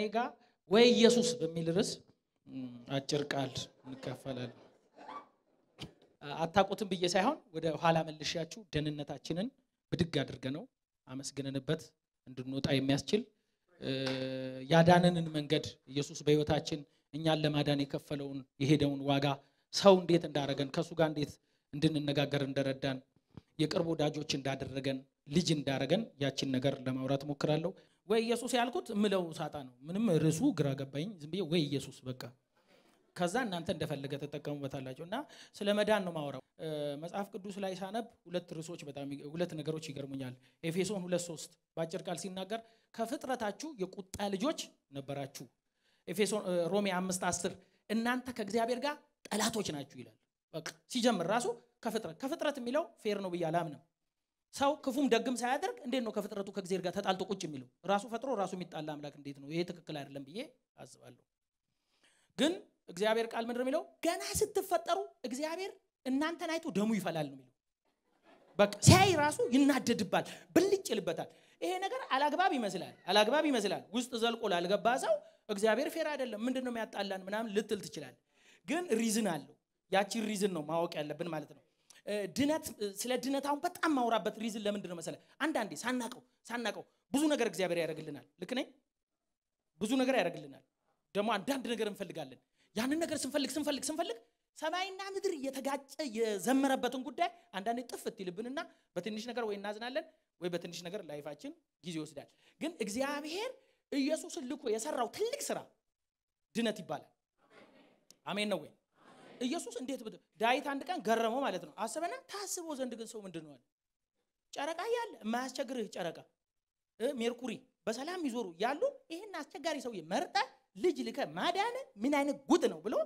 ከኔ ጋር ወይ ኢየሱስ በሚል ርዕስ አጭር ቃል እንካፈላል አታቁትን ብዬ ሳይሆን ወደ ኋላ መልሻችሁ ደህንነታችንን ብድግ አድርገ ነው አመስግነንበት እንድንወጣ የሚያስችል ያዳንንን መንገድ ኢየሱስ በህይወታችን እኛን ለማዳን የከፈለውን የሄደውን ዋጋ ሰው እንዴት እንዳረገን ከእሱ ጋር እንዴት እንድንነጋገር እንደረዳን የቅርብ ወዳጆች እንዳደረገን ልጅ እንዳረገን ያችን ነገር ለማውራት ሞክራለሁ። ወይ ኢየሱስ ያልኩት ምለው ሳጣ ነው። ምንም ርዕሱ ግራ ገባኝ። ዝም ብዬ ወይ ኢየሱስ በቃ። ከዛ እናንተ እንደፈለገ ተጠቀሙበታላቸው እና ስለ መዳን ነው ማውራው መጽሐፍ ቅዱስ ላይ ሳነብ ሁለት ርሶች በጣም ሁለት ነገሮች ይገርሙኛል። ኤፌሶን ሁለት ሶስት በአጭር ቃል ሲናገር ከፍጥረታችሁ የቁጣ ልጆች ነበራችሁ። ኤፌሶን ሮሜ አምስት አስር እናንተ ከእግዚአብሔር ጋር ጠላቶች ናችሁ ይላል። በቃ ሲጀምር ራሱ ከፍጥረት ከፍጥረት የሚለው ፌር ነው ብዬ አላምንም። ሰው ክፉም ደግም ሳያደርግ እንዴት ነው ከፍጥረቱ ከእግዚአብሔር ጋር ተጣልቶ ቁጭ የሚለው? ራሱ ፈጥሮ ራሱ የሚጣላ አምላክ እንዴት ነው? ይሄ ትክክል አይደለም ብዬ አስባለሁ። ግን እግዚአብሔር ቃል ምድር የሚለው ገና ስትፈጠሩ እግዚአብሔር እናንተን አይቶ ደሙ ይፈላል ነው በቃ ሲያይ ራሱ ይናደድባል፣ ብልጭ ይልበታል። ይሄ ነገር አላግባብ ይመስላል፣ አላግባብ ይመስላል። ውስጥ ዘልቆ ላልገባ ሰው እግዚአብሔር ፌር አይደለም፣ ምንድን ነው የሚያጣላን ምናምን ልትል ትችላል። ግን ሪዝን አለው። ያቺን ሪዝን ነው ማወቅ ያለብን ማለት ነው። ድነት ስለ ድነት አሁን በጣም ማውራበት ሪዝን ለምንድን ነው መሰለ አንዳንዴ ሳናቀው ሳናቀው ብዙ ነገር እግዚአብሔር ያደርግልናል ልክ ነኝ ብዙ ነገር ያደርግልናል ደግሞ አንዳንድ ነገር እንፈልጋለን ያንን ነገር ስንፈልግ ስንፈልግ ስንፈልግ ሰማይና ምድር እየተጋጨ የዘመረበትን ጉዳይ አንዳንዴ ጥፍት ይልብንና በትንሽ ነገር ወይ እናዝናለን ወይ በትንሽ ነገር ላይፋችን ጊዜ ይወስዳል ግን እግዚአብሔር ኢየሱስን ልኮ የሰራው ትልቅ ስራ ድነት ይባላል አሜን ነው ወይ ኢየሱስ እንዴት ብት ዳዊት አንድ ቀን ገረመው ማለት ነው። አስበና ታስቦ ዘንድ ግን ሰው ምንድን ነው ጨረቃ ያለ የማያስቸግርህ ጨረቃ፣ ሜርኩሪ በሰላም ይዞሩ ያሉ ይህን አስቸጋሪ ሰውዬ መርጠ ልጅ ልከ ማዳነ ምን አይነት ጉጥ ነው ብሎ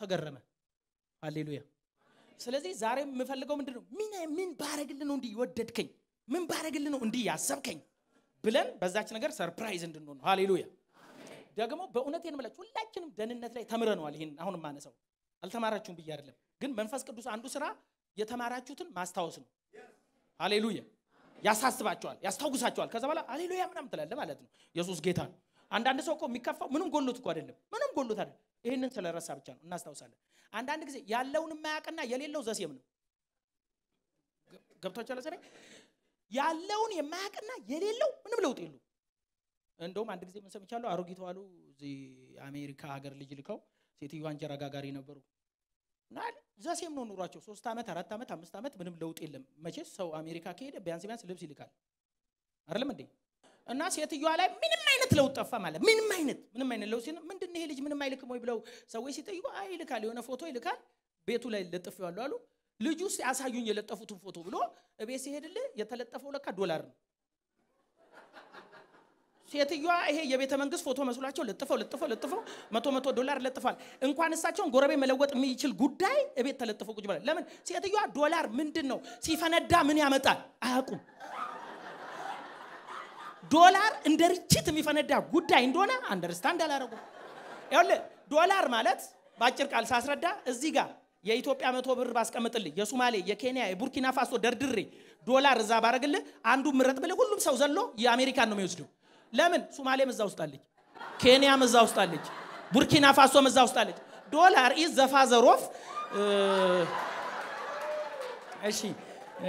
ተገረመ። አሌሉያ። ስለዚህ ዛሬ የምፈልገው ምንድ ነው? ምን ባረግል ነው እንዲህ ወደድከኝ? ምን ባረግል ነው እንዲህ ያሰብከኝ? ብለን በዛች ነገር ሰርፕራይዝ እንድንሆን ሃሌሉያ። ደግሞ በእውነት የምላችሁ ሁላችንም ደህንነት ላይ ተምረነዋል። ይህን አሁን ማነሰው አልተማራችሁም ብዬ አይደለም፣ ግን መንፈስ ቅዱስ አንዱ ስራ የተማራችሁትን ማስታወስ ነው። ሃሌሉያ ያሳስባቸዋል፣ ያስታውሳቸዋል። ከዛ በኋላ ሃሌሉያ ምናም ትላለ ማለት ነው። ኢየሱስ ጌታ ነው። አንዳንድ ሰው እኮ የሚከፋው ምንም ጎሎት እኮ አይደለም፣ ምንም ጎሎት አይደለም። ይህንን ስለረሳ ብቻ ነው። እናስታውሳለን። አንዳንድ ጊዜ ያለውን የማያውቅና የሌለው ዘሴም ነው። ገብቷቸዋል። ዘ ያለውን የማያውቅና የሌለው ምንም ለውጥ የለው። እንደውም አንድ ጊዜ ምን ሰምቻለሁ፣ አሮጊቷ አሉ እዚህ አሜሪካ ሀገር ልጅ ልከው ሴትዮዋ እንጀራ ጋጋሪ ነበሩ። እና ሴም ነው ኑሯቸው። ሶስት ዓመት አራት ዓመት አምስት ዓመት ምንም ለውጥ የለም። መቼ ሰው አሜሪካ ከሄደ ቢያንስ ቢያንስ ልብስ ይልካል አይደለም እንዴ? እና ሴትዮዋ ላይ ምንም አይነት ለውጥ ጠፋ ማለት ምንም አይነት ምንም አይነት ለውጥ ሲሆን ምንድን ይሄ ልጅ ምንም አይልክም ወይ ብለው ሰዎች ሲጠይቁ አይ ይልካል፣ የሆነ ፎቶ ይልካል፣ ቤቱ ላይ ለጥፍ ለጥፌዋለሁ አሉ። ልጁ ያሳዩኝ የለጠፉትን ፎቶ ብሎ እቤት ሲሄድልህ የተለጠፈው ለካ ዶላር ነው። ሴትዮዋ ይሄ የቤተ መንግስት ፎቶ መስሏቸው ልጥፈው ልጥፈው ልጥፈው መቶ መቶ ዶላር ለጥፋል። እንኳን እሳቸውን ጎረቤ መለወጥ የሚችል ጉዳይ እቤት ተለጥፎ ቁጭ ብላል። ለምን ሴትዮዋ ዶላር ምንድን ነው ሲፈነዳ ምን ያመጣል አያውቁም። ዶላር እንደ ርችት የሚፈነዳ ጉዳይ እንደሆነ አንደርስታንድ አላረጉም። ይኸውልህ ዶላር ማለት በአጭር ቃል ሳስረዳ እዚህ ጋር የኢትዮጵያ መቶ ብር ባስቀምጥልህ የሶማሌ፣ የኬንያ፣ የቡርኪና ፋሶ ደርድሬ ዶላር እዛ ባረግልህ አንዱ ምረጥ ብልህ ሁሉም ሰው ዘሎ የአሜሪካን ነው የሚወስደው። ለምን ሱማሌም እዛ ውስጥ አለች፣ ኬንያም እዛ ውስጥ አለች፣ ቡርኪና ፋሶም እዛ ውስጥ አለች። ዶላር ኢዝ ዘፋዘሮፍ እሺ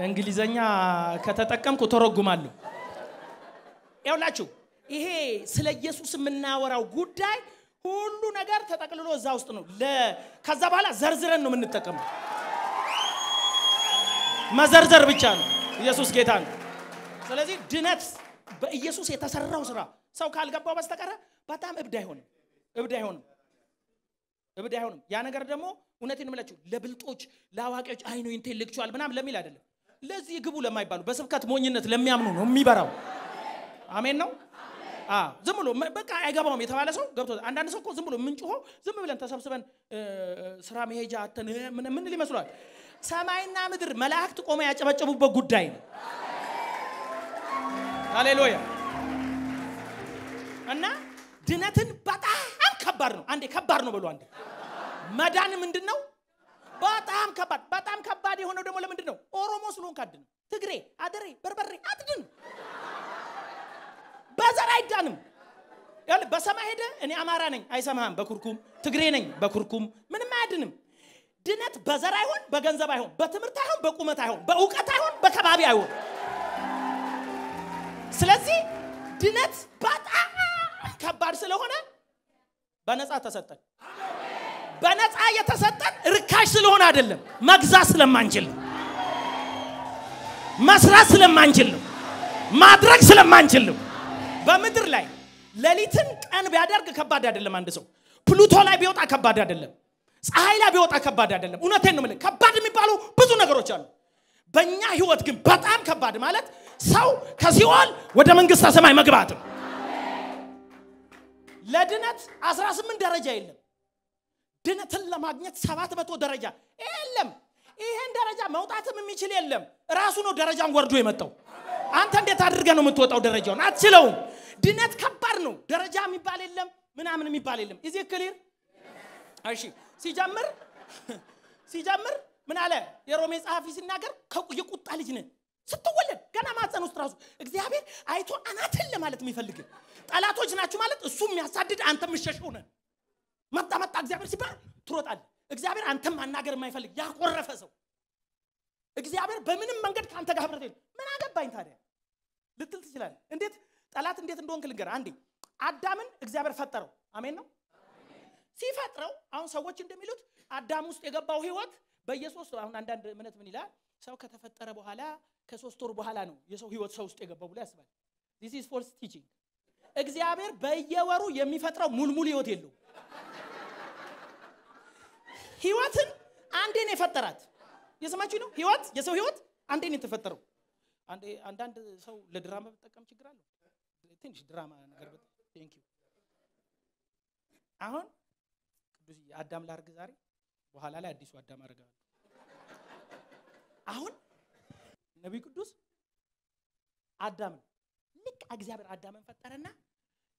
እንግሊዘኛ ከተጠቀምኩ ተረጉማለሁ። ይኸውላችሁ ይሄ ስለ ኢየሱስ የምናወራው ጉዳይ ሁሉ ነገር ተጠቅልሎ እዛ ውስጥ ነው። ከዛ በኋላ ዘርዝረን ነው የምንጠቀመው። መዘርዘር ብቻ ነው። ኢየሱስ ጌታ ነው። ስለዚህ ድነት በኢየሱስ የተሰራው ስራ ሰው ካልገባው በስተቀረ በጣም እብድ አይሆንም እብድ አይሆንም እብድ አይሆንም ያ ነገር ደግሞ እውነቴን የምላችሁ ለብልጦች ለአዋቂዎች አይኑ ኢንቴሌክቹዋል ምናምን ለሚል አይደለም ለዚህ ግቡ ለማይባሉ በስብከት ሞኝነት ለሚያምኑ ነው የሚበራው አሜን ነው ዝም ብሎ በቃ አይገባውም የተባለ ሰው ገብቶ አንዳንድ ሰው እኮ ዝም ብሎ ምንጭሆ ዝም ብለን ተሰብስበን ስራ መሄጃ አተን ምን ሊመስሏል ሰማይና ምድር መላእክት ቆመ ያጨበጨቡበት ጉዳይ ነው ሃሌሉያ። እና ድነትን በጣም ከባድ ነው። አንዴ ከባድ ነው ብሎ አንዴ መዳን ምንድን ነው? በጣም ከባድ በጣም ከባድ የሆነው ደግሞ ለምንድን ነው? ኦሮሞ ስለሆንክ አድን፣ ትግሬ፣ አደሬ፣ በርበሬ አትድን። በዘር አይዳንም። በሰማይ ሄደ እኔ አማራ ነኝ አይሰማህም። በኩርኩም ትግሬ ነኝ በኩርኩም ምንም አያድንም። ድነት በዘር አይሆን፣ በገንዘብ አይሆን፣ በትምህርት አይሆን፣ በቁመት አይሆን፣ በእውቀት አይሆን፣ በከባቢ አይሆን። ስለዚህ ድነት በጣም ከባድ ስለሆነ በነፃ ተሰጠን። በነፃ የተሰጠን ርካሽ ስለሆነ አይደለም፣ መግዛት ስለማንችል ነው። መስራት ስለማንችል ነው። ማድረግ ስለማንችል ነው። በምድር ላይ ሌሊትን ቀን ቢያደርግ ከባድ አይደለም። አንድ ሰው ፕሉቶ ላይ ቢወጣ ከባድ አይደለም። ፀሐይ ላይ ቢወጣ ከባድ አይደለም። እውነቴን ነው ከባድ የሚባሉ ብዙ ነገሮች አሉ። በእኛ ህይወት ግን በጣም ከባድ ማለት ሰው ከሲኦል ወደ መንግስተ ሰማይ መግባት ነው። ለድነት 18 ደረጃ የለም። ድነትን ለማግኘት ሰባት ደረጃ የለም። ይሄን ደረጃ መውጣትም የሚችል የለም። ራሱ ነው ደረጃን ወርዶ የመጣው። አንተ እንዴት አድርገ ነው የምትወጣው? ደረጃውን አትችለውም። ድነት ከባድ ነው። ደረጃ የሚባል የለም፣ ምናምን የሚባል የለም። እዚህ ክሊር። እሺ ሲጀምር ሲጀምር ምን አለ የሮሜ ጸሐፊ ሲናገር የቁጣ ልጅ ነህ ስትወለድ ገና ማፀን ውስጥ ራሱ እግዚአብሔር አይቶ አናትን ለማለት የሚፈልግ ጠላቶች ናችሁ ማለት እሱ የሚያሳድድ አንተ የምሸሸው ነን። መጣ መጣ እግዚአብሔር ሲባል ትሮጣል። እግዚአብሔር አንተም ማናገር የማይፈልግ ያቆረፈ ሰው እግዚአብሔር በምንም መንገድ ከአንተ ጋር ህብረት ምን አገባኝ ታዲያ ልትል ትችላል። እንዴት ጠላት እንዴት እንደሆንክ ልንገር። አንዴ አዳምን እግዚአብሔር ፈጠረው። አሜን ነው ሲፈጥረው አሁን ሰዎች እንደሚሉት አዳም ውስጥ የገባው ህይወት በኢየሱስ አሁን አንዳንድ እምነት ምን ይላል ሰው ከተፈጠረ በኋላ ከሶስት ወር በኋላ ነው የሰው ህይወት ሰው ውስጥ የገባው ብሎ ያስባል ዚስ ኢዝ ፎልስ ቲቺንግ እግዚአብሔር በየወሩ የሚፈጥረው ሙልሙል ህይወት የለውም ህይወትን አንዴን የፈጠራት የሰማችሁ ነው ህይወት የሰው ህይወት አንዴን የተፈጠረው አንዳንድ ሰው ለድራማ በጠቀም ችግር አለው ትንሽ ድራማ ነገር አሁን ቅዱስ አዳም ላርግ ዛሬ በኋላ ላይ አዲሱ አዳም አርጋለሁ አሁን ነቢዩ ቅዱስ አዳምን ልክ እግዚአብሔር አዳምን ፈጠረና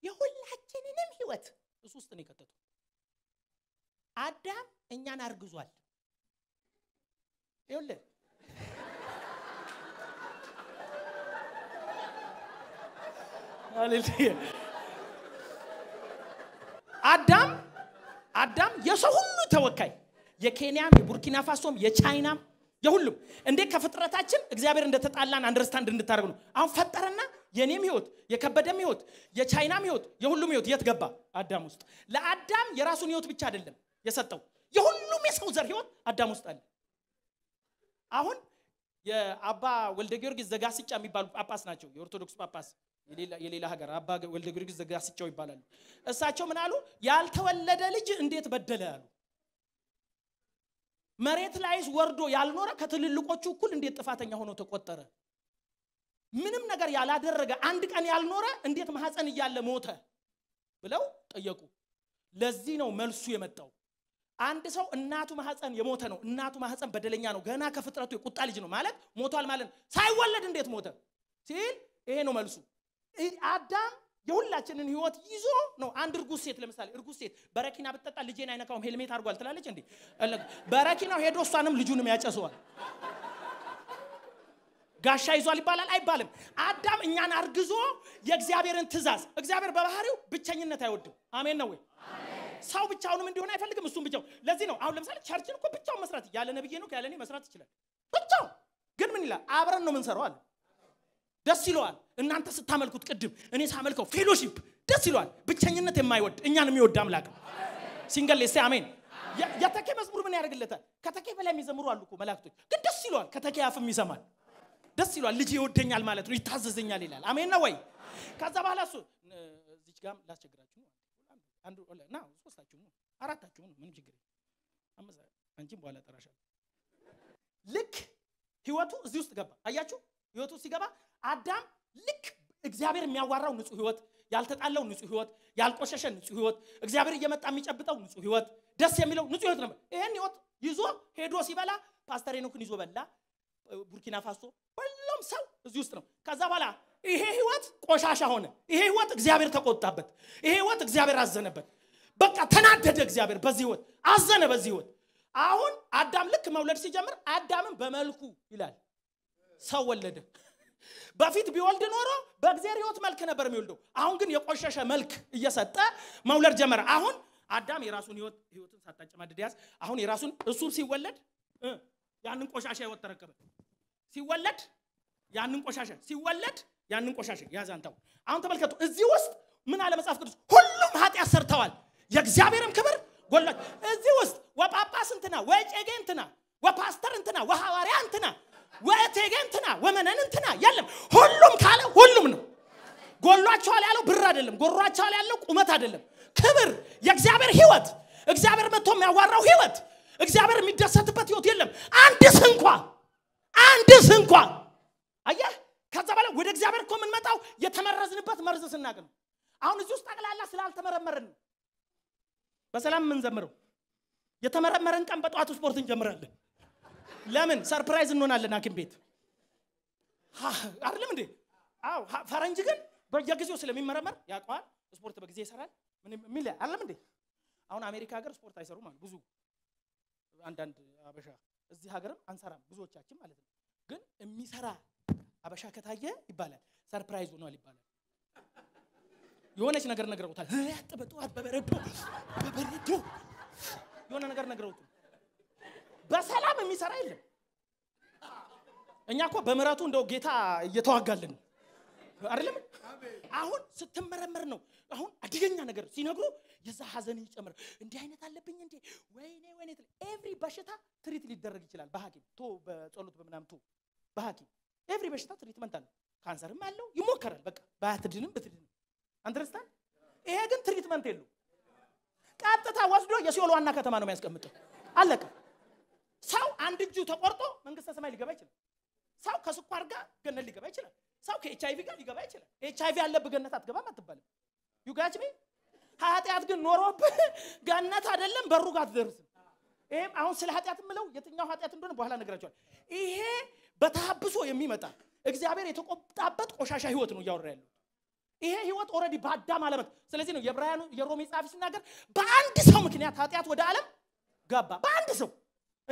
የሁላችንንም ህይወት እሱ ውስጥ ነው የከተቱ አዳም እኛን አርግዟል ይኸውልህ አዳም አዳም የሰው ሁሉ ተወካይ የኬንያም የቡርኪና ፋሶም የቻይናም የሁሉም እንዴ ከፍጥረታችን እግዚአብሔር እንደተጣላን አንደርስታንድ እንድታደርግ ነው አሁን ፈጠረና የኔም ህይወት የከበደም ህይወት የቻይናም ህይወት የሁሉም ህይወት የት ገባ አዳም ውስጥ ለአዳም የራሱን ህይወት ብቻ አይደለም የሰጠው የሁሉም የሰው ዘር ህይወት አዳም ውስጥ አለ አሁን የአባ ወልደ ጊዮርጊስ ዘጋስጫ የሚባሉ ጳጳስ ናቸው የኦርቶዶክስ ጳጳስ የሌላ ሀገር አባ ወልደ ጊዮርጊስ ዘጋስጫው ይባላሉ እሳቸው ምን አሉ ያልተወለደ ልጅ እንዴት በደለ አሉ መሬት ላይስ ወርዶ ያልኖረ ከትልልቆቹ እኩል እንዴት ጥፋተኛ ሆኖ ተቆጠረ? ምንም ነገር ያላደረገ አንድ ቀን ያልኖረ እንዴት ማህፀን እያለ ሞተ ብለው ጠየቁ። ለዚህ ነው መልሱ የመጣው። አንድ ሰው እናቱ ማህፀን የሞተ ነው። እናቱ ማህፀን በደለኛ ነው። ገና ከፍጥረቱ የቁጣ ልጅ ነው ማለት ሞቷል ማለት ነው። ሳይወለድ እንዴት ሞተ ሲል ይሄ ነው መልሱ። አዳም የሁላችንን ህይወት ይዞ ነው። አንድ እርጉዝ ሴት ለምሳሌ እርጉዝ ሴት በረኪና ብትጠጣ ልጄን አይነካውም ሄልሜት አድርጓል ትላለች እንዴ? በረኪናው ሄዶ እሷንም ልጁንም ያጨሰዋል። ጋሻ ይዟል ይባላል አይባልም። አዳም እኛን አርግዞ የእግዚአብሔርን ትእዛዝ እግዚአብሔር በባህሪው ብቸኝነት አይወድም። አሜን ነው ወይ? ሰው ብቻውንም እንዲሆን አይፈልግም። እሱም ብቻው ለዚህ ነው አሁን ለምሳሌ ቸርችን እኮ ብቻውን መስራት ያለ ነብዬ ነው ያለ እኔ መስራት ይችላል። ብቻው ግን ምን ይላል? አብረን ነው ምንሰራው አለ ደስ ይለዋል። እናንተ ስታመልኩት ቅድም እኔ ሳመልከው ፌሎሺፕ ደስ ይለዋል። ብቸኝነት የማይወድ እኛን የሚወድ አምላክ ሲንገል ሴ አሜን። የተኬ መዝሙር ምን ያደርግለታል? ከተኬ በላይ የሚዘምሩ አሉ እኮ መላእክቶች፣ ግን ደስ ይለዋል። ከተኬ አፍም ይሰማል። ደስ ይለዋል። ልጅ ይወደኛል ማለት ነው፣ ይታዘዘኛል ይላል። አሜን ነው ወይ? ከዛ በኋላ እሱ እዚች ጋም ላስቸግራችሁ አንዱ ና ሶስታችሁ አራታችሁ ምንም ችግር አንቺም በኋላ ጠራሻል። ልክ ህይወቱ እዚህ ውስጥ ገባ። አያችሁ፣ ህይወቱ ሲገባ አዳም ልክ እግዚአብሔር የሚያዋራው ንጹህ ህይወት ያልተጣለው ንጹህ ህይወት ያልቆሸሸ ንጹህ ህይወት እግዚአብሔር እየመጣ የሚጨብጠው ንጹህ ህይወት ደስ የሚለው ንጹህ ህይወት ነበር። ይህን ህይወት ይዞ ሄዶ ሲበላ ፓስተር ሄኖክን ይዞ በላ። ቡርኪና ፋሶ ሁሉም ሰው እዚህ ውስጥ ነው። ከዛ በኋላ ይሄ ህይወት ቆሻሻ ሆነ። ይሄ ህይወት እግዚአብሔር ተቆጣበት። ይሄ ህይወት እግዚአብሔር አዘነበት። በቃ ተናደደ እግዚአብሔር በዚህ ህይወት አዘነ። በዚህ ህይወት አሁን አዳም ልክ መውለድ ሲጀምር አዳምን በመልኩ ይላል ሰው ወለደ። በፊት ቢወልድ ኖሮ በእግዚአብሔር ህይወት መልክ ነበር የሚወልደው። አሁን ግን የቆሸሸ መልክ እየሰጠ መውለድ ጀመረ። አሁን አዳም የራሱን ህይወት ህይወትን ሳታጨማድድ ያዝ። አሁን የራሱን እሱ ሲወለድ ያንን ቆሻሻ ህይወት ተረከበ። ሲወለድ ያንን ቆሻሻ ሲወለድ ያንን ቆሻሻ ያዝ አንተው። አሁን ተመልከቱ፣ እዚህ ውስጥ ምን አለ መጽሐፍ ቅዱስ? ሁሉም ኃጢአት ሰርተዋል፣ የእግዚአብሔርም ክብር ጎላች። እዚህ ውስጥ ወጳጳስ እንትና፣ ወጨጌ እንትና፣ ወፓስተር እንትና፣ ወሐዋርያ እንትና ወእቴጌ እንትና ወመነን እንትና የለም። ሁሉም ካለ ሁሉም ነው። ጎሏቸዋል ያለው ብር አይደለም። ጎሯቸዋል ያለው ቁመት አይደለም። ክብር፣ የእግዚአብሔር ህይወት፣ እግዚአብሔር መጥቶ የሚያዋራው ህይወት፣ እግዚአብሔር የሚደሰትበት ህይወት የለም። አንድስ እንኳ አንድስ እንኳ አየህ። ከዛ በላይ ወደ እግዚአብሔር እኮ የምንመጣው የተመረዝንበት መርዝ ስናቅ ነው። አሁን እዚህ ውስጥ ጠቅላላ ስላልተመረመርን ነው በሰላም የምንዘምረው። የተመረመረን ቀን በጠዋቱ ስፖርት እንጀምራለን። ለምን ሰርፕራይዝ እንሆናለን አኪም ቤት አይደለም እንዴ? አው ፈረንጅ ግን በየጊዜው ስለሚመረመር ያውቀዋል። ስፖርት በጊዜ ይሰራል ሚል አለም እንዴ? አሁን አሜሪካ ሀገር ስፖርት አይሰሩም አሉ ብዙ አንዳንድ አበሻ። እዚህ ሀገርም አንሰራም ብዙዎቻችን ማለት ነው። ግን የሚሰራ አበሻ ከታየ ይባላል ሰርፕራይዝ ሆኗል ይባላል። የሆነች ነገር ነግረውታል። ጠበጠዋት በበረዶ በበረዶ የሆነ ነገር ነግረውታል። በሰላም የሚሰራ የለም። እኛ እኮ በምረቱ እንደው ጌታ እየተዋጋልን አይደለም። አሁን ስትመረመር ነው። አሁን አደገኛ ነገር ሲነግሩ የዛ ሀዘን ይጨምር። እንዲህ አይነት አለብኝ እንዴ? ወይኔ ወይኔ። ኤቭሪ በሽታ ትሪት ሊደረግ ይችላል በሀኪም ቶ በጸሎት በምናም ቶ በሐኪም ኤቭሪ በሽታ ትሪትመንት አለ ካንሰርም አለው ይሞከራል። በቃ ባያትድንም ብትድን አንደርስታንድ። ይሄ ግን ትሪትመንት የለው። ቀጥታ ወስዶ የሲኦል ዋና ከተማ ነው የሚያስቀምጠው። አለቀ። ሰው አንድ እጁ ተቆርጦ መንግስተ ሰማይ ሊገባ ይችላል። ሰው ከስኳር ጋር ገነት ሊገባ ይችላል። ሰው ከኤችአይቪ ጋር ሊገባ ይችላል። ኤችአይቪ ያለብህ ገነት አትገባም አትባልም። ዩጋች ሜ ኃጢአት ግን ኖሮብህ ገነት አይደለም በሩ ጋር አትደርስም። ይሄም አሁን ስለ ኃጢአት የምለው የትኛው ኃጢአት እንደሆነ በኋላ እነግራቸዋለሁ። ይሄ በተሀብሶ የሚመጣ እግዚአብሔር የተቆጣበት ቆሻሻ ህይወት ነው እያወራ ያለው። ይሄ ህይወት ኦልሬዲ በአዳም አለበት። ስለዚህ ነው የዕብራውያኑ የሮሜ ጸሐፊ ሲናገር በአንድ ሰው ምክንያት ኃጢአት ወደ ዓለም ገባ። በአንድ ሰው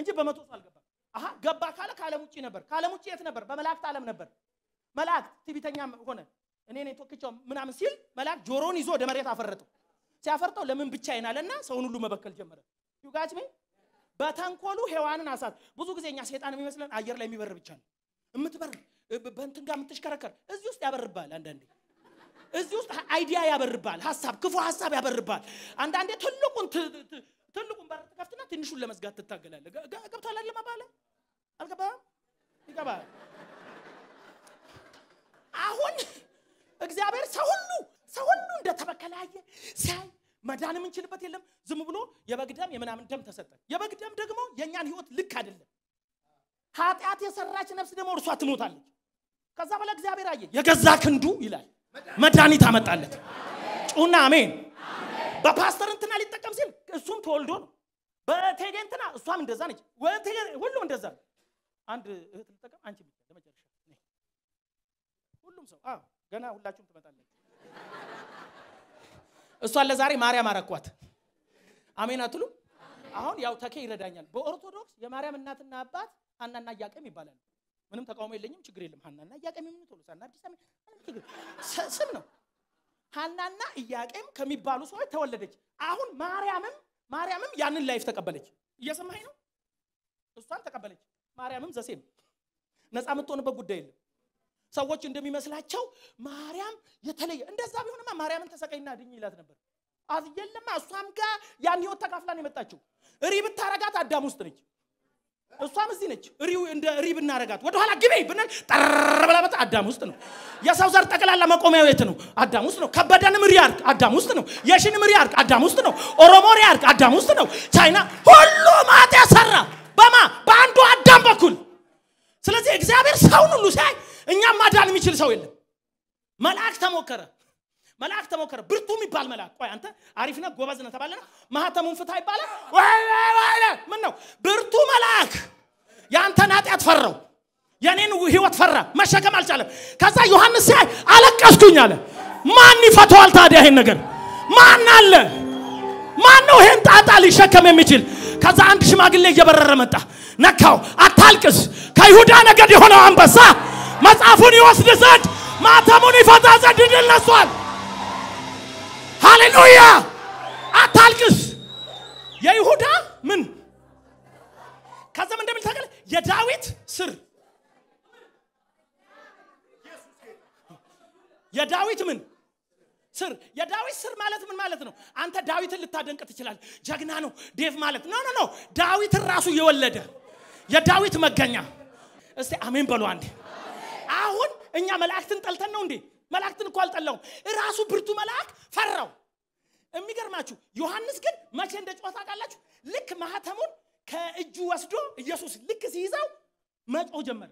እንጂ በመቶ ሰው አልገባም። አሀ ገባ ካለ ከዓለም ውጭ ነበር። ከዓለም ውጭ የት ነበር? በመላእክት ዓለም ነበር። መላእክት ትቢተኛ ሆነ። እኔ ነኝ ቶክቻው ምናምን ሲል መላእክት ጆሮን ይዞ ወደ መሬት አፈረጠው። ሲያፈርጠው ለምን ብቻዬን አለና ሰውን ሁሉ መበከል ጀመረ። ሚ በተንኮሉ ሔዋንን አሳት። ብዙ ጊዜ እኛ ሴጣን የሚመስለን አየር ላይ የሚበር ብቻ ነው። የምትበር በእንትን ጋር የምትሽከረከር እዚህ ውስጥ ያበርባል አንዳንዴ እዚህ ውስጥ አይዲያ ያበርባል፣ ሀሳብ ክፉ ሀሳብ ያበርባል። አንዳንዴ ትልቁን ትልቁን በር ትከፍትና ትንሹን ለመዝጋት ትታገላለ። ገብቷል አለ ማባለ አልገባም ይገባል። አሁን እግዚአብሔር ሰው ሁሉ ሰው ሁሉ እንደተበከለ አየ መዳን የምንችልበት የለም። ዝም ብሎ የበግ ደም የምናምን ደም ተሰጠ የበግ ደም ደግሞ የእኛን ህይወት ልክ አይደለም። ኃጢአት የሰራች ነፍስ ደግሞ እርሷ ትሞታለች። ከዛ በኋላ እግዚአብሔር አየ የገዛ ክንዱ ይላል መድኃኒት አመጣለት። ጩና አሜን በፓስተር እንትና ሊጠቀም ሲል እሱም ተወልዶ ነው። በቴጌ እንትና እሷም እንደዛ ነች። ሁሉም እንደዛ ነው። አንድ እህት ልጠቀም፣ አንቺ ብቻ ለመጨረሻ። ሁሉም ሰው ገና ሁላችሁም ትመጣለች። እሷን ለዛሬ ማርያም አረኳት። አሜን አትሉም? አሁን ያው ተኬ ይረዳኛል። በኦርቶዶክስ የማርያም እናትና አባት ሀናና ኢያቄም ይባላሉ። ምንም ተቃውሞ የለኝም፣ ችግር የለም። ሀናና ኢያቄም የሚሉት ቶሎሳና አዲስ ስም ነው። ሀናና ኢያቄም ከሚባሉ ሰዎች ተወለደች። አሁን ማርያምም ማርያምም ያንን ላይፍ ተቀበለች። እየሰማኝ ነው? እሷን ተቀበለች። ማርያምም ዘሴም ነፃ የምትሆንበት ጉዳይ የለም። ሰዎች እንደሚመስላቸው ማርያም የተለየ እንደዛ ቢሆንማ ማርያምን ተሰቀይና ድኝ ይላት ነበር። የለማ እሷም ጋር ያን ህይወት ተካፍላን የመጣችው እሪ ብታረጋት አዳም ውስጥ ነች። እሷም እዚህ ነች። ሪው እንደ ሪ ብናረጋት ወደኋላ ግቤ ብናል ጠር ብላ መጣ። አዳም ውስጥ ነው የሰው ዘር ጠቅላላ መቆሚያው የት ነው? አዳም ውስጥ ነው። ከበደንም ሪ አዳም ውስጥ ነው። የሽንም ሪ አዳም ውስጥ ነው። ኦሮሞ ሪያርክ አዳም ውስጥ ነው። ቻይና ሁሉ ማት ያሰራ በማ በአንዱ አዳም በኩል ስለዚህ እግዚአብሔር ሰውን ሁሉ ሲያይ እኛም ማዳን የሚችል ሰው የለም። መልአክ ተሞከረ መልአክ ተሞከረ። ብርቱ የሚባል መልአክ ቆይ አንተ አሪፍ አሪፍነት ጎበዝነ ተባለና ማህተሙን ፍታ ይባላል ህይወት ፈራው። የኔን ህይወት ፈራ፣ መሸከም አልቻለም። ከዛ ዮሐንስ ሲያይ አለቀስኩኝ አለ። ማን ይፈተዋል ታዲያ ይሄን ነገር? ማን አለ? ማን ነው ይሄን ጣጣ ሊሸከም የሚችል? ከዛ አንድ ሽማግሌ እየበረረ መጣ፣ ነካው። አታልቅስ፣ ከይሁዳ ነገድ የሆነው አንበሳ መጽሐፉን ይወስድ ዘንድ ማተሙን ይፈታ ዘንድ ድል ነሷል ሃሌሉያ! አታልቅስ። የይሁዳ ምን ከዛ ምን እንደሚል ታውቃለህ? የዳዊት ስር የዳዊት ምን ስር የዳዊት ስር ማለት ምን ማለት ነው? አንተ ዳዊትን ልታደንቅ ትችላል። ጀግና ነው ዴቭ ማለት ኖ ኖ ኖ፣ ዳዊትን ራሱ የወለደ የዳዊት መገኛ። እስቲ አሜን በሉ አንዴ። አሁን እኛ መላእክትን ጠልተን ነው እንዴ? መላእክትን እኮ አልጠላውም። ራሱ ብርቱ መልአክ ፈራው። የሚገርማችሁ ዮሐንስ ግን መቼ እንደ ጨዋታ ቃላችሁ ልክ ማህተሙን ከእጁ ወስዶ ኢየሱስ ልክ ሲይዘው መጮ ጀመረ።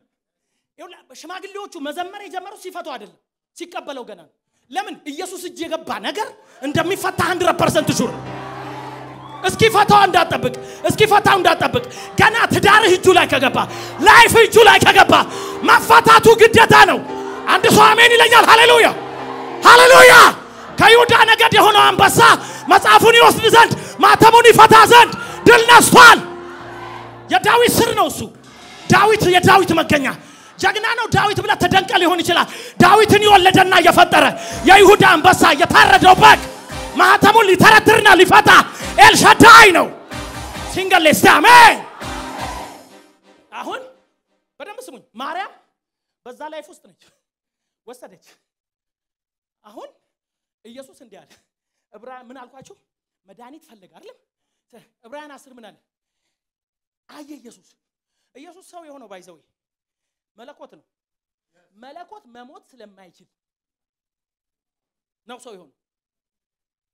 ሽማግሌዎቹ መዘመር የጀመሩት ሲፈቱ አይደለም፣ ሲቀበለው ገና ነው። ለምን ኢየሱስ እጅ የገባ ነገር እንደሚፈታ አንድ ፐርሰንት ሹር። እስኪ ፈታው እንዳጠብቅ፣ እስኪ ፈታው እንዳጠብቅ። ገና ትዳርህ እጁ ላይ ከገባ ላይፍ እጁ ላይ ከገባ መፈታቱ ግዴታ ነው። አንድ ሰው አሜን ይለኛል። ሃሌሉያ ሃሌሉያ። ከይሁዳ ነገድ የሆነው አንበሳ መጽሐፉን ይወስድ ዘንድ ማተሙን ይፈታ ዘንድ ድል ነስቷል። የዳዊት ስር ነው እሱ። ዳዊት የዳዊት መገኛ ጀግና ነው ዳዊት ብለ ተደንቀ ሊሆን ይችላል። ዳዊትን የወለደና የፈጠረ የይሁዳ አንበሳ የታረደው በግ ማህተሙን ሊተረትርና ሊፈታ ኤልሻዳይ ነው። ሲንገል ሌስቲ አሜን። አሁን በደንብ ስሙኝ። ማርያም በዛ ላይፍ ውስጥ ነች፣ ወሰደች። አሁን ኢየሱስ እንዲህ አለ። ምን አልኳችሁ? መድኃኒት ፈልግ አይደለም? ዕብራውያን አስር ምን አለ? አየ ኢየሱስ ኢየሱስ ሰው የሆነው ባይዘው መለኮት ነው። መለኮት መሞት ስለማይችል ነው ሰው የሆነው።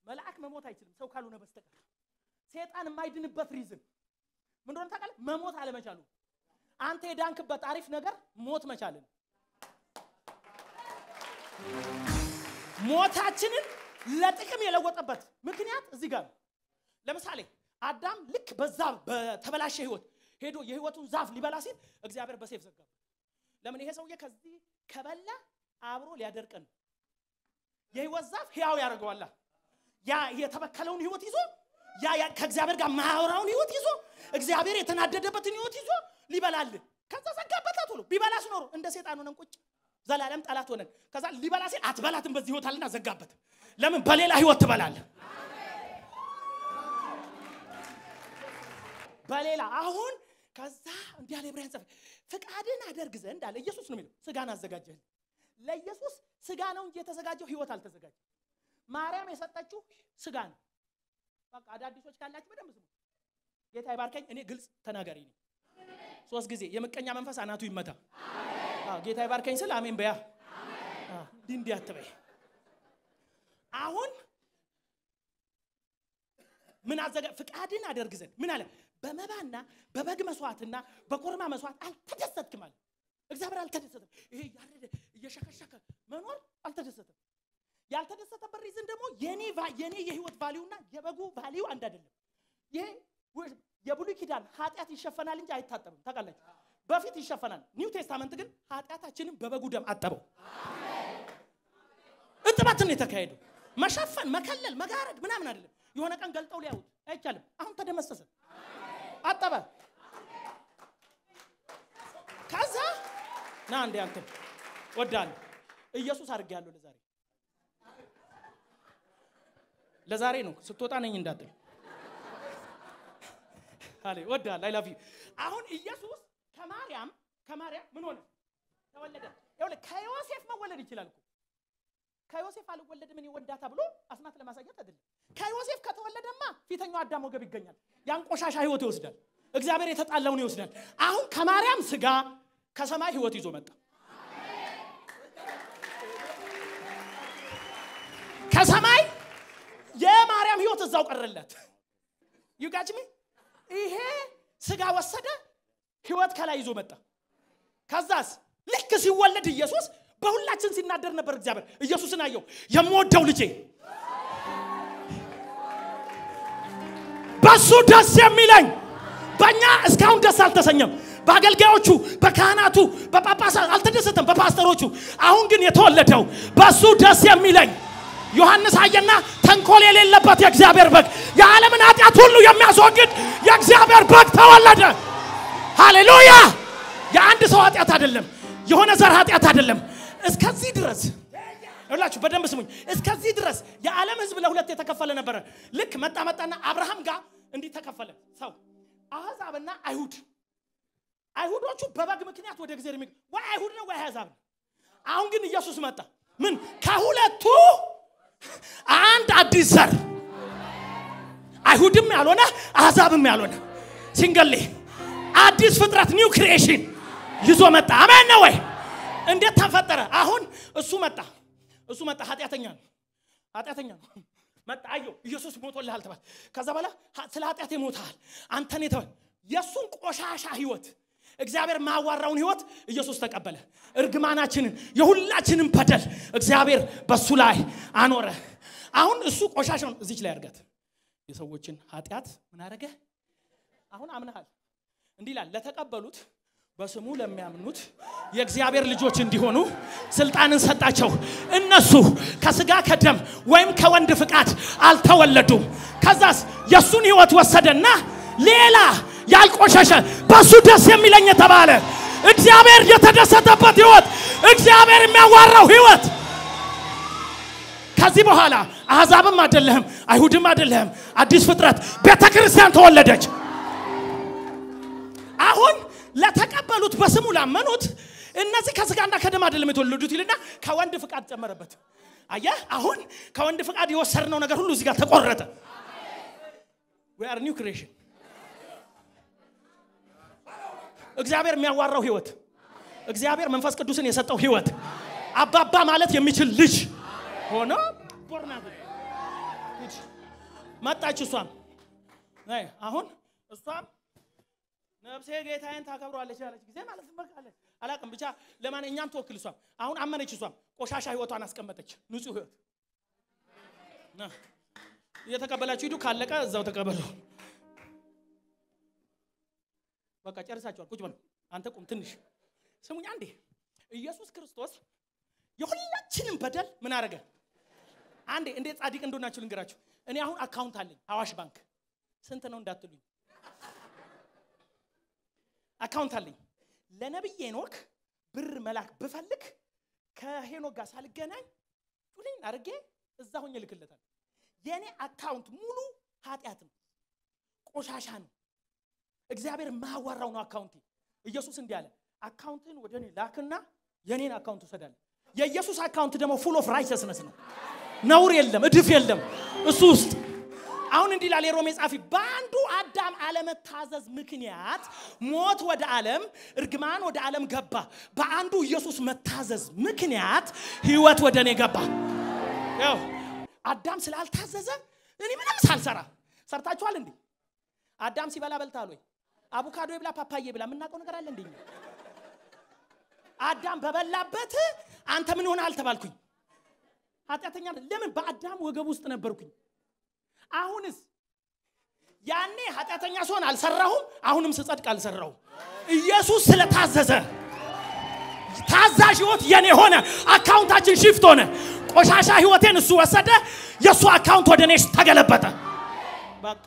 መልአክ መሞት አይችልም ሰው ካልሆነ በስተቀር። ሴጣን የማይድንበት ሪዝን ምን እንደሆነ ታውቃለህ? መሞት አለመቻሉ። አንተ የዳንክበት አሪፍ ነገር ሞት መቻልን ሞታችንን ለጥቅም የለወጠበት ምክንያት እዚህ ጋር ነው። ለምሳሌ አዳም ልክ በዛ በተበላሸ ህይወት ሄዶ የህይወቱን ዛፍ ሊበላ ሲል እግዚአብሔር በሴፍ ዘጋው። ለምን? ይሄ ሰውዬ ከዚህ ከበላ አብሮ ሊያደርቀ ነው። የህይወት ዛፍ ህያው ያደርገዋላ። ያ የተበከለውን ህይወት ይዞ ያ ከእግዚአብሔር ጋር ማያወራውን ህይወት ይዞ እግዚአብሔር የተናደደበትን ህይወት ይዞ ሊበላል። ከዛ ዘጋበት ቶሎ ቢበላ ሲኖሩ እንደ ሴጣን ሆነን ቁጭ ዘላለም ጠላት ሆነን። ከዛ ሊበላ ሲል አትበላትም በዚህ ህይወት አለና ዘጋበት። ለምን በሌላ ህይወት ትበላለህ? በሌላ አሁን ከዛ እንዲያ ያለ ዕብራውያን ፍቃድን አደርግ ዘንድ አለ። ኢየሱስ ነው የሚለው ስጋን አዘጋጀህል። ለኢየሱስ ስጋ ነው እንጂ የተዘጋጀው ህይወት አልተዘጋጀ ማርያም የሰጠችው ስጋ ነው። በቃ አዳዲሶች ካላችሁ በደንብ ስሙ። ጌታ ይባርከኝ። እኔ ግልጽ ተናጋሪ ነኝ። ሶስት ጊዜ የምቀኛ መንፈስ አናቱ ይመታ። ጌታ ይባርከኝ ስል አሜን በያ እንዲህ እንዲህ አትበይ። አሁን ምን አዘጋ ፍቃድን አደርግ ዘንድ ምን አለ በመባና በበግ መስዋዕትና በኮርማ መስዋዕት አልተደሰትክም አለ። እግዚአብሔር አልተደሰተም። ይሄ ያረደ እየሸከሸከ መኖር አልተደሰተም። ያልተደሰተበት ሪዝን ደግሞ የኔ የኔ የህይወት ቫሊዩና የበጉ ቫሊዩ አንድ አይደለም። ይሄ የብሉይ ኪዳን ኃጢአት ይሸፈናል እንጂ አይታጠብም። ታውቃላችሁ፣ በፊት ይሸፈናል። ኒው ቴስታመንት ግን ኃጢአታችንን በበጉ ደም አጠበው። እጥበትን የተካሄደው መሸፈን፣ መከለል፣ መጋረድ ምናምን አይደለም። የሆነ ቀን ገልጠው ሊያዩት አይቻልም። አሁን ተደመሰሰ። አጠበ። ከዛ ና እንዴ አንተ ወዳለሁ ኢየሱስ አድርጌያለሁ ለዛሬ ለዛሬ ነው። ስትወጣ ነኝ እንዳትል አለ ወዳል አይ ላቭ ዩ። አሁን ኢየሱስ ከማርያም ከማርያም ምን ሆነ ተወለደ። ይኸውልህ ከዮሴፍ መወለድ ይችላል እኮ ከዮሴፍ አልወለድም እኔ ወዳታ ብሎ አስማት ለማሳየት አይደለም። ከዮሴፍ ከተወለደማ ፊተኛው አዳም ወገብ ይገኛል። ያን ቆሻሻ ህይወት ይወስዳል። እግዚአብሔር የተጣላውን ይወስዳል። አሁን ከማርያም ስጋ ከሰማይ ህይወት ይዞ መጣ። ከሰማይ የማርያም ህይወት እዛው ቀረለት። ዩጋችሚ ይሄ ስጋ ወሰደ፣ ህይወት ከላይ ይዞ መጣ። ከዛስ ልክ ሲወለድ ኢየሱስ በሁላችን ሲናደር ነበር። እግዚአብሔር ኢየሱስን አየው፣ የምወደው ልጄ በሱ ደስ የሚለኝ በእኛ እስካሁን ደስ አልተሰኘም። በአገልጋዮቹ፣ በካህናቱ፣ በጳጳሳት አልተደሰተም፣ በፓስተሮቹ። አሁን ግን የተወለደው በሱ ደስ የሚለኝ ዮሐንስ አየና ተንኮል የሌለበት የእግዚአብሔር በግ የዓለምን ኃጢአት ሁሉ የሚያስወግድ የእግዚአብሔር በግ ተወለደ። ሃሌሉያ! የአንድ ሰው ኃጢአት አይደለም፣ የሆነ ዘር ኃጢአት አይደለም። እስከዚህ ድረስ እላችሁ በደንብ ስሙኝ። እስከዚህ ድረስ የዓለም ህዝብ ለሁለት የተከፈለ ነበረ። ልክ መጣ መጣና አብርሃም ጋር እንዲህ ተከፈለ ሰው አህዛብና አይሁድ። አይሁዶቹ በበግ ምክንያት ወደ እግዚአብሔር የሚገ ወይ አይሁድ ነው ወይ አህዛብ ነው። አሁን ግን ኢየሱስ መጣ። ምን ከሁለቱ አንድ አዲስ ዘር አይሁድም ያልሆነ አህዛብም ያልሆነ ሲንገሌ አዲስ ፍጥረት ኒው ክሪኤሽን ይዞ መጣ። አሜን ነው ወይ? እንዴት ተፈጠረ? አሁን እሱ መጣ። እሱ መጣ ኃጢአተኛ ነው ኃጢአተኛ ነው መጣ አየው ኢየሱስ ሞቶልሃል ተባል ከዛ በኋላ ስለ ኃጢአት ሞተሃል አንተን የተባል የእሱን ቆሻሻ ህይወት እግዚአብሔር ማዋራውን ህይወት ኢየሱስ ተቀበለ እርግማናችንን የሁላችንን በደል እግዚአብሔር በእሱ ላይ አኖረ አሁን እሱ ቆሻሻ ነው እዚች ላይ እርገት የሰዎችን ኃጢአት ምን አረገ አሁን አምነሃል እንዲህ ይላል ለተቀበሉት በስሙ ለሚያምኑት የእግዚአብሔር ልጆች እንዲሆኑ ስልጣንን ሰጣቸው። እነሱ ከስጋ ከደም ወይም ከወንድ ፍቃድ አልተወለዱም። ከዛስ የእሱን ህይወት ወሰደና ሌላ ያልቆሸሸ በእሱ ደስ የሚለኝ የተባለ እግዚአብሔር የተደሰተበት ህይወት፣ እግዚአብሔር የሚያዋራው ህይወት ከዚህ በኋላ አሕዛብም አይደለህም፣ አይሁድም አይደለህም፣ አዲስ ፍጥረት ቤተ ክርስቲያን ተወለደች። አሁን ለተቀበሉት በስሙ ላመኑት እነዚህ ከስጋና ከደም አይደለም የተወለዱት ይልና ከወንድ ፍቃድ ጨመረበት። አየህ፣ አሁን ከወንድ ፍቃድ የወሰድነው ነገር ሁሉ እዚህ ጋር ተቆረጠ። ዊ ኒው ክሬሽን። እግዚአብሔር የሚያዋራው ህይወት፣ እግዚአብሔር መንፈስ ቅዱስን የሰጠው ህይወት፣ አባባ ማለት የሚችል ልጅ ሆኖ ቦርና መጣች። እሷም አሁን እሷም ነፍሴ ጌታዬን ታከብረዋለች ያለች ጊዜ ማለት ትበቃለች። አላቅም ብቻ ለማን እኛን ትወክል። እሷም አሁን አመነች። እሷም ቆሻሻ ህይወቷን አስቀመጠች። ንጹህ ህይወት እየተቀበላችሁ ሂዱ። ካለቀ እዛው ተቀበሉ። በቃ ጨርሳችኋል። ቁጭ በሉ። አንተ ቁም ትንሽ ስሙኝ አንዴ። ኢየሱስ ክርስቶስ የሁላችንም በደል ምን አደረገ? አንዴ እንዴት ጻድቅ እንደሆናችሁ ልንገራችሁ። እኔ አሁን አካውንት አለኝ አዋሽ ባንክ። ስንት ነው እንዳትሉኝ አካውንት አለኝ። ለነብዬ ኖክ ብር መላክ ብፈልግ ከሄኖክ ጋር ሳልገናኝ ጩሊን አድርጌ እዛ ሆኜ ልክለታል። የእኔ አካውንት ሙሉ ኃጢአት ነው፣ ቆሻሻ ነው። እግዚአብሔር ማዋራው ነው አካውንቴ። ኢየሱስ እንዲህ አለ፣ አካውንትን ወደ እኔ ላክና የእኔን አካውንት ውሰዳለ። የኢየሱስ አካውንት ደግሞ ፉል ኦፍ ራይሰስነስ ነው። ነውር የለም፣ እድፍ የለም እሱ ውስጥ አሁን እንዲህ የሮሜ ጻፊ፣ በአንዱ አዳም አለመታዘዝ ምክንያት ሞት ወደ ዓለም፣ እርግማን ወደ ዓለም ገባ። በአንዱ ኢየሱስ መታዘዝ ምክንያት ህይወት ወደ እኔ ገባ። ያው አዳም ስላልታዘዘ እኔ ምንም ሳልሰራ ሰርታችኋል እንዴ? አዳም ሲበላ በልታል ወይ? ይብላ ፓፓዬ ብላ የምናውቀው ነገር አለ እንዴ? አዳም በበላበት አንተ ምን ሆነ አልተባልኩኝ። ኃጢአተኛ ለምን በአዳም ወገብ ውስጥ ነበርኩኝ። አሁንስ ያኔ ኃጢአተኛ ሲሆን አልሰራሁም፣ አሁንም ስጸድቅ አልሰራሁም። ኢየሱስ ስለታዘዘ ታዛዥ ህይወት የኔ ሆነ። አካውንታችን ሽፍት ሆነ። ቆሻሻ ህይወቴን እሱ ወሰደ። የእሱ አካውንት ወደ እኔ ተገለበጠ። በቃ